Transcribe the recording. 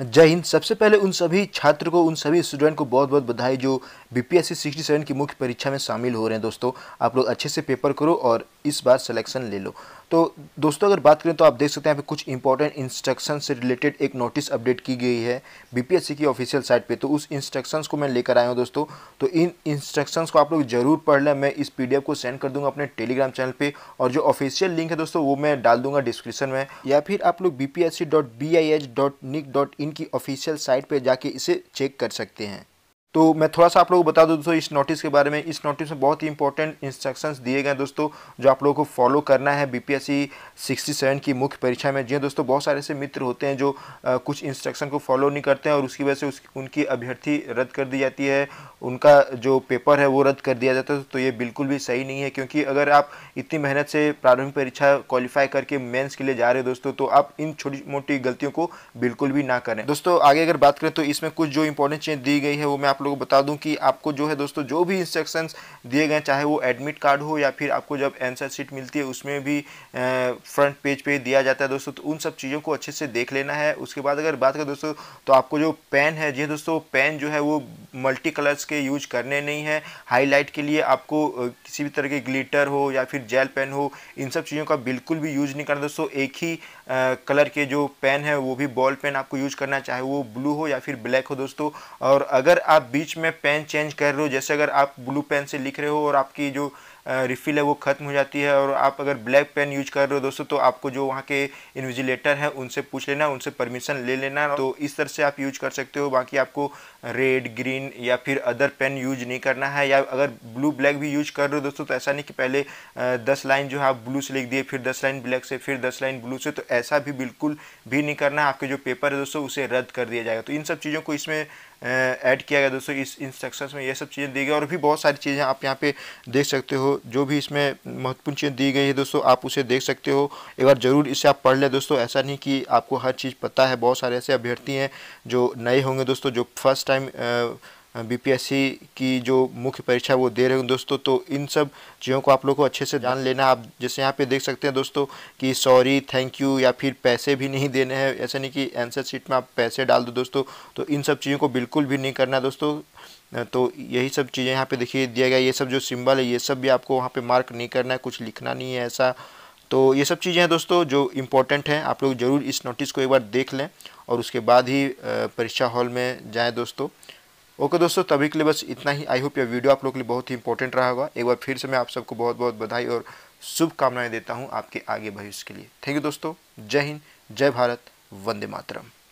जय हिंद सबसे पहले उन सभी छात्र को उन सभी स्टूडेंट को बहुत बहुत बधाई जो B P S C sixty seven की मुख्य परीक्षा में शामिल हो रहे हैं दोस्तों आप लोग अच्छे से पेपर करो और इस बार सिलेक्शन ले लो तो दोस्तों अगर बात करें तो आप देख सकते हैं यहाँ पे कुछ इंपॉर्टेंट इंस्ट्रक्शन से रिलेटेड एक नोटिस अपडेट की गई है बीपीएससी की ऑफिशियल साइट पे तो उस इंस्ट्रक्शंस को मैं लेकर आया हूँ दोस्तों तो इन इंस्ट्रक्शंस को आप लोग जरूर पढ़ लें मैं इस पीडीएफ को सेंड कर दूंगा अपने टेलीग्राम चैनल पर और जो ऑफिशियल लिंक है दोस्तों वो मैं डाल दूंगा डिस्क्रिप्शन में या फिर आप लोग बी इनकी ऑफिशियल साइट पर जाके इसे चेक कर सकते हैं तो मैं थोड़ा सा आप लोगों को बता दूं दोस्तों इस नोटिस के बारे में इस नोटिस में बहुत ही इंपॉर्टेंट इंस्ट्रक्शंस दिए गए हैं दोस्तों जो आप लोगों को फॉलो करना है बीपीएससी 67 की मुख्य परीक्षा में जी हाँ दोस्तों बहुत सारे ऐसे मित्र होते हैं जो आ, कुछ इंस्ट्रक्शन को फॉलो नहीं करते हैं और उसकी वजह से उस, उनकी अभ्यर्थी रद्द कर दी जाती है उनका जो पेपर है वो रद्द कर दिया जाता है तो ये बिल्कुल भी सही नहीं है क्योंकि अगर आप इतनी मेहनत से प्रारंभिक परीक्षा क्वालिफाई करके मेन्स के लिए जा रहे हो दोस्तों तो आप इन छोटी मोटी गलतियों को बिल्कुल भी ना करें दोस्तों आगे अगर बात करें तो इसमें कुछ जो इंपॉर्टेंट चीज़ दी गई है वो मैं आप लोगों को बता दूं कि आपको जो है दोस्तों जो भी इंस्ट्रक्शंस दिए गए चाहे वो एडमिट कार्ड हो या फिर आपको जब आंसर शीट मिलती है उसमें भी फ्रंट पेज पे दिया जाता है दोस्तों तो उन सब चीज़ों को अच्छे से देख लेना है उसके बाद अगर बात करें दोस्तों तो आपको जो पेन है जी हाँ दोस्तों पेन जो है वो मल्टी कलर्स के यूज करने नहीं हैं हाईलाइट के लिए आपको किसी भी तरह के ग्लिटर हो या फिर जेल पेन हो इन सब चीज़ों का बिल्कुल भी यूज नहीं करना दोस्तों एक ही कलर के जो पेन है वो भी बॉल पेन आपको यूज करना चाहे वो ब्लू हो या फिर ब्लैक हो दोस्तों और अगर आप बीच में पेन चेंज कर रहे हो जैसे अगर आप ब्लू पेन से लिख रहे हो और आपकी जो रिफ़िल है वो ख़त्म हो जाती है और आप अगर ब्लैक पेन यूज कर रहे हो दोस्तों तो आपको जो वहाँ के इन्विजिलेटर हैं उनसे पूछ लेना उनसे परमिशन ले लेना तो इस तरह से आप यूज कर सकते हो बाकी आपको रेड ग्रीन या फिर अदर पेन यूज नहीं करना है या अगर ब्लू ब्लैक भी यूज कर रहे हो दोस्तों तो ऐसा नहीं कि पहले दस लाइन जो है आप ब्लू से लिख दिए फिर दस लाइन ब्लैक से फिर दस लाइन ब्लू से तो ऐसा भी बिल्कुल भी नहीं करना है आपके जो पेपर है दोस्तों उसे रद्द कर दिया जाएगा तो इन सब चीज़ों को इसमें ऐड किया गया दोस्तों इस इंस्ट्रक्शंस में ये सब चीज़ें दी गई और भी बहुत सारी चीज़ें आप यहाँ पे देख सकते हो जो भी इसमें महत्वपूर्ण चीज़ें दी गई है दोस्तों आप उसे देख सकते हो एक बार ज़रूर इसे आप पढ़ लें दोस्तों ऐसा नहीं कि आपको हर चीज़ पता है बहुत सारे ऐसे अभ्यर्थी हैं जो नए होंगे दोस्तों जो फर्स्ट टाइम बीपीएससी की जो मुख्य परीक्षा वो दे रहे हैं दोस्तों तो इन सब चीज़ों को आप लोग को अच्छे से जान लेना आप जैसे यहाँ पे देख सकते हैं दोस्तों कि सॉरी थैंक यू या फिर पैसे भी नहीं देने हैं ऐसा नहीं कि आंसर शीट में आप पैसे डाल दो दोस्तों तो इन सब चीज़ों को बिल्कुल भी नहीं करना दोस्तों तो यही सब चीज़ें यहाँ पर देखिए दिया गया ये सब जो सिम्बल है ये सब भी आपको वहाँ पर मार्क नहीं करना है कुछ लिखना नहीं है ऐसा तो ये सब चीज़ें हैं दोस्तों जो इम्पोर्टेंट हैं आप लोग ज़रूर इस नोटिस को एक बार देख लें और उसके बाद ही परीक्षा हॉल में जाएँ दोस्तों ओके दोस्तों तभी के लिए बस इतना ही आई होप यह वीडियो आप लोग के लिए बहुत ही इंपॉर्टेंट रहा होगा एक बार फिर से मैं आप सबको बहुत बहुत बधाई और शुभकामनाएं देता हूँ आपके आगे भविष्य के लिए थैंक यू दोस्तों जय हिंद जय भारत वंदे मातरम